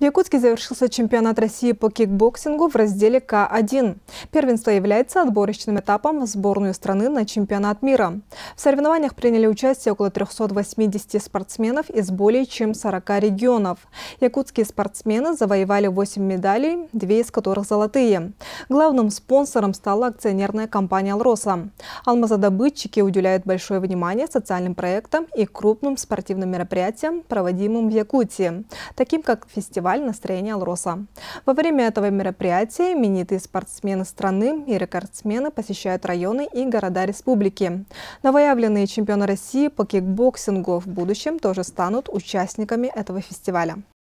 В Якутске завершился чемпионат России по кикбоксингу в разделе К1. Первенство является отборочным этапом в сборную страны на чемпионат мира. В соревнованиях приняли участие около 380 спортсменов из более чем 40 регионов. Якутские спортсмены завоевали 8 медалей, две из которых золотые. Главным спонсором стала акционерная компания «Алроса». Алмазодобытчики уделяют большое внимание социальным проектам и крупным спортивным мероприятиям, проводимым в Якутии, таким как фестиваль фестиваль настроения Алроса. Во время этого мероприятия именитые спортсмены страны и рекордсмены посещают районы и города республики. Новоявленные чемпионы России по кикбоксингу в будущем тоже станут участниками этого фестиваля.